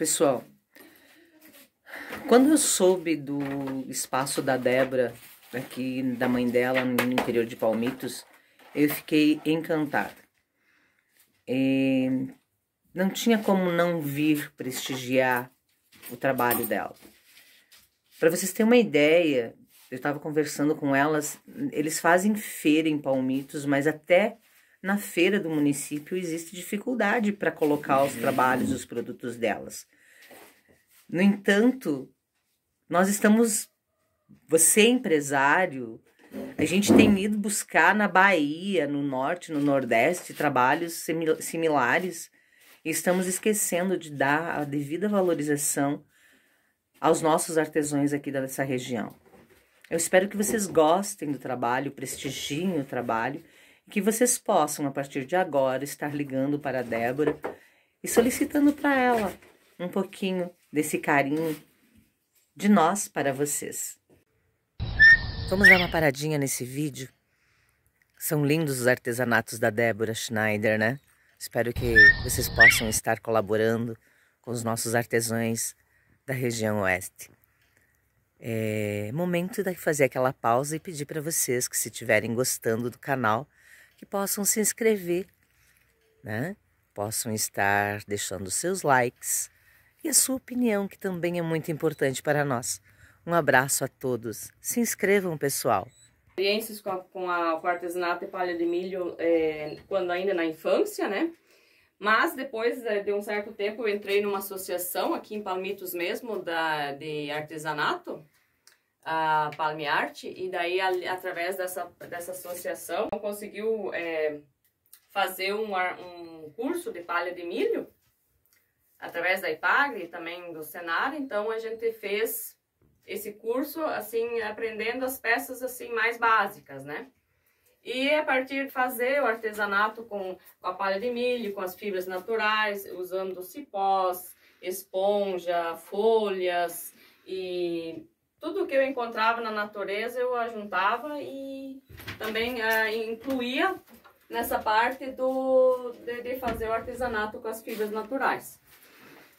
Pessoal, quando eu soube do espaço da Débora, aqui da mãe dela, no interior de Palmitos, eu fiquei encantada. E não tinha como não vir prestigiar o trabalho dela. Para vocês terem uma ideia, eu estava conversando com elas, eles fazem feira em Palmitos, mas até na feira do município existe dificuldade para colocar os trabalhos, os produtos delas. No entanto, nós estamos. Você, é empresário, a gente tem ido buscar na Bahia, no Norte, no Nordeste, trabalhos similares e estamos esquecendo de dar a devida valorização aos nossos artesãos aqui dessa região. Eu espero que vocês gostem do trabalho, prestigiem o trabalho e que vocês possam, a partir de agora, estar ligando para a Débora e solicitando para ela um pouquinho desse carinho de nós para vocês. Vamos dar uma paradinha nesse vídeo. São lindos os artesanatos da Débora Schneider, né? Espero que vocês possam estar colaborando com os nossos artesãos da região oeste. É momento de fazer aquela pausa e pedir para vocês que se estiverem gostando do canal, que possam se inscrever, né? Possam estar deixando seus likes, e a sua opinião, que também é muito importante para nós. Um abraço a todos. Se inscrevam, pessoal. Experiências com, a, com, a, com artesanato e palha de milho é, quando ainda na infância, né? Mas depois de um certo tempo eu entrei numa associação aqui em Palmitos mesmo da, de artesanato, a Palmiarte, e daí através dessa, dessa associação conseguiu é, fazer um, um curso de palha de milho através da IPAGRE e também do Senar, então a gente fez esse curso assim aprendendo as peças assim mais básicas, né? E a partir de fazer o artesanato com a palha de milho, com as fibras naturais, usando cipós, esponja, folhas e tudo que eu encontrava na natureza eu ajuntava e também é, incluía nessa parte do, de, de fazer o artesanato com as fibras naturais.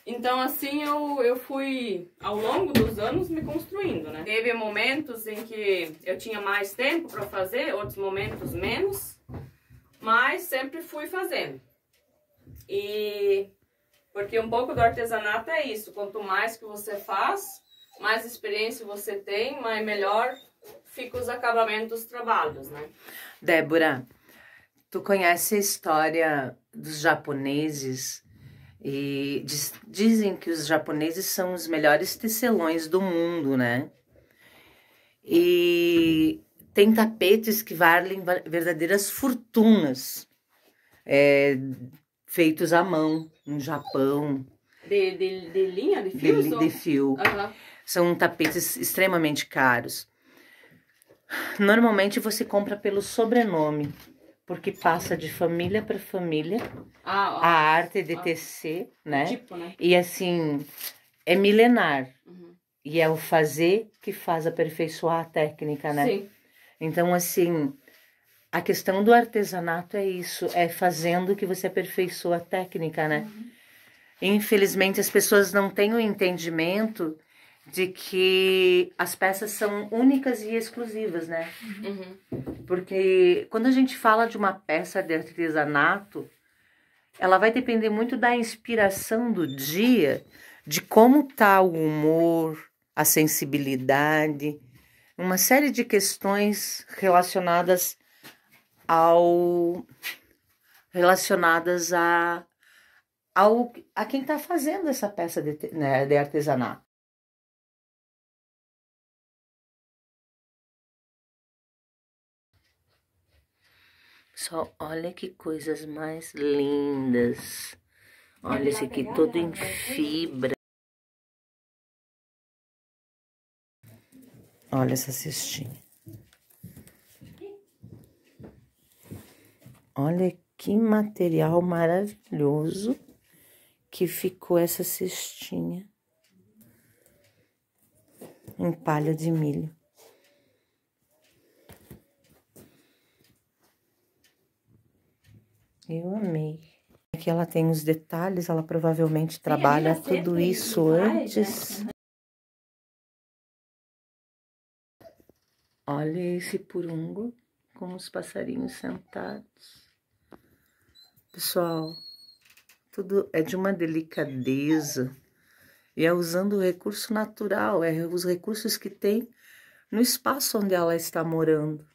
Então, assim, eu, eu fui, ao longo dos anos, me construindo, né? Teve momentos em que eu tinha mais tempo para fazer, outros momentos menos, mas sempre fui fazendo. E porque um pouco do artesanato é isso, quanto mais que você faz, mais experiência você tem, mais melhor fica os acabamentos dos trabalhos, né? Débora, tu conhece a história dos japoneses e diz, dizem que os japoneses são os melhores tecelões do mundo, né? E tem tapetes que valem verdadeiras fortunas, é, feitos à mão no Japão. De, de, de linha, de fio? De, de fio. Uhum. São tapetes extremamente caros. Normalmente você compra pelo sobrenome porque passa de família para família ah, a arte é de tecer, né? Tipo, né? E assim, é milenar. Uhum. E é o fazer que faz aperfeiçoar a técnica, né? Sim. Então, assim, a questão do artesanato é isso, é fazendo que você aperfeiçoa a técnica, né? Uhum. Infelizmente, as pessoas não têm o entendimento de que as peças são únicas e exclusivas, né? Uhum. Porque quando a gente fala de uma peça de artesanato, ela vai depender muito da inspiração do dia, de como tá o humor, a sensibilidade, uma série de questões relacionadas ao relacionadas a ao, a quem está fazendo essa peça de, né, de artesanato. Só olha que coisas mais lindas. Olha esse aqui todo em fibra. Olha essa cestinha. Olha que material maravilhoso que ficou essa cestinha em palha de milho. Eu amei. Aqui é ela tem os detalhes, ela provavelmente trabalha tudo isso né? antes. Olha esse purungo com os passarinhos sentados. Pessoal, tudo é de uma delicadeza e é usando o recurso natural, é os recursos que tem no espaço onde ela está morando.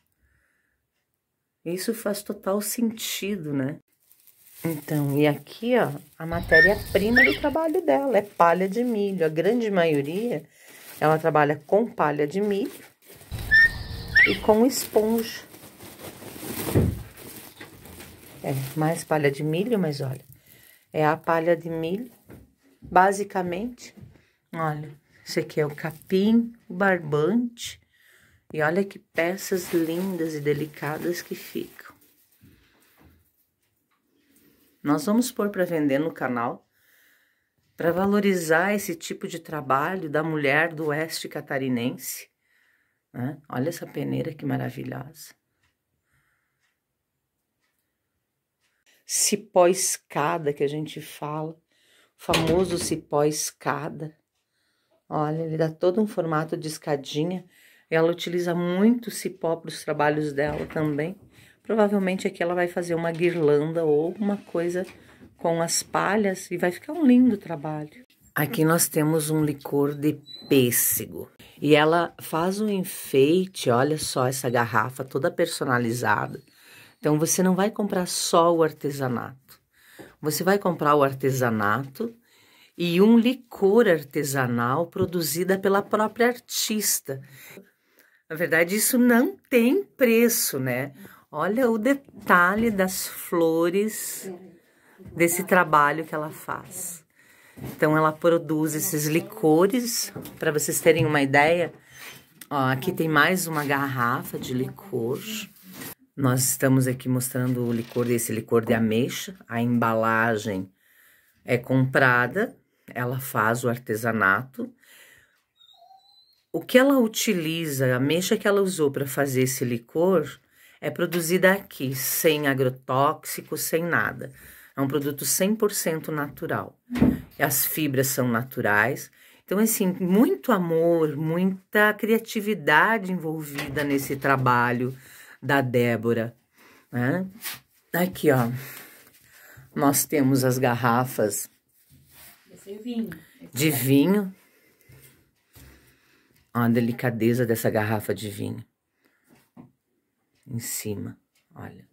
Isso faz total sentido, né? Então, e aqui, ó, a matéria-prima do trabalho dela é palha de milho. A grande maioria, ela trabalha com palha de milho e com esponja. É, mais palha de milho, mas olha, é a palha de milho, basicamente. Olha, esse aqui é o capim, o barbante, e olha que peças lindas e delicadas que ficam. Nós vamos pôr para vender no canal para valorizar esse tipo de trabalho da mulher do oeste catarinense. Né? Olha essa peneira que maravilhosa. Cipó escada que a gente fala, o famoso cipó escada. Olha, ele dá todo um formato de escadinha ela utiliza muito cipó para os trabalhos dela também. Provavelmente aqui ela vai fazer uma guirlanda ou alguma coisa com as palhas e vai ficar um lindo trabalho. Aqui nós temos um licor de pêssego. E ela faz um enfeite, olha só essa garrafa toda personalizada. Então você não vai comprar só o artesanato. Você vai comprar o artesanato e um licor artesanal produzida pela própria artista. Na verdade, isso não tem preço, né? Olha o detalhe das flores desse trabalho que ela faz. Então, ela produz esses licores. Para vocês terem uma ideia, ó, aqui tem mais uma garrafa de licor. Nós estamos aqui mostrando o licor desse licor de ameixa. A embalagem é comprada, ela faz o artesanato o que ela utiliza, a mexa que ela usou para fazer esse licor, é produzida aqui, sem agrotóxico, sem nada. É um produto 100% natural. As fibras são naturais. Então, assim, muito amor, muita criatividade envolvida nesse trabalho da Débora. Né? Aqui, ó, nós temos as garrafas é de vinho a delicadeza dessa garrafa de vinho. Em cima, olha.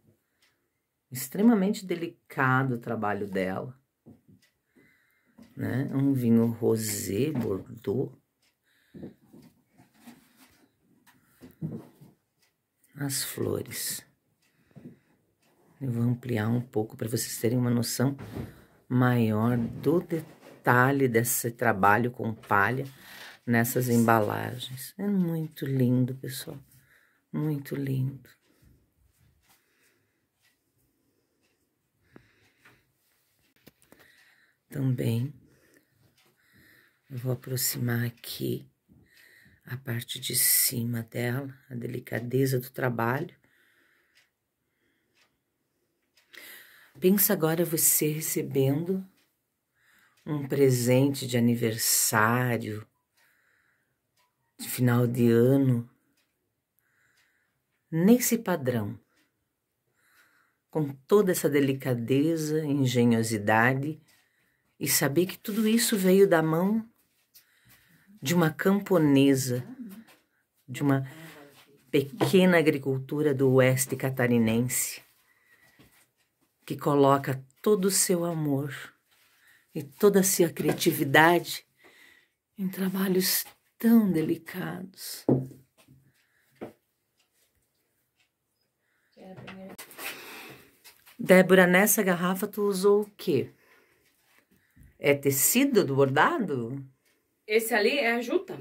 Extremamente delicado o trabalho dela. Né? Um vinho rosé, bordeaux. As flores. Eu vou ampliar um pouco para vocês terem uma noção maior do detalhe desse trabalho com palha nessas embalagens. É muito lindo, pessoal. Muito lindo. Também vou aproximar aqui a parte de cima dela, a delicadeza do trabalho. Pensa agora você recebendo um presente de aniversário, de final de ano, nesse padrão, com toda essa delicadeza, engenhosidade e saber que tudo isso veio da mão de uma camponesa, de uma pequena agricultura do oeste catarinense, que coloca todo o seu amor e toda a sua criatividade em trabalhos tão delicados. Débora, nessa garrafa tu usou o quê? É tecido do bordado? Esse ali é a juta.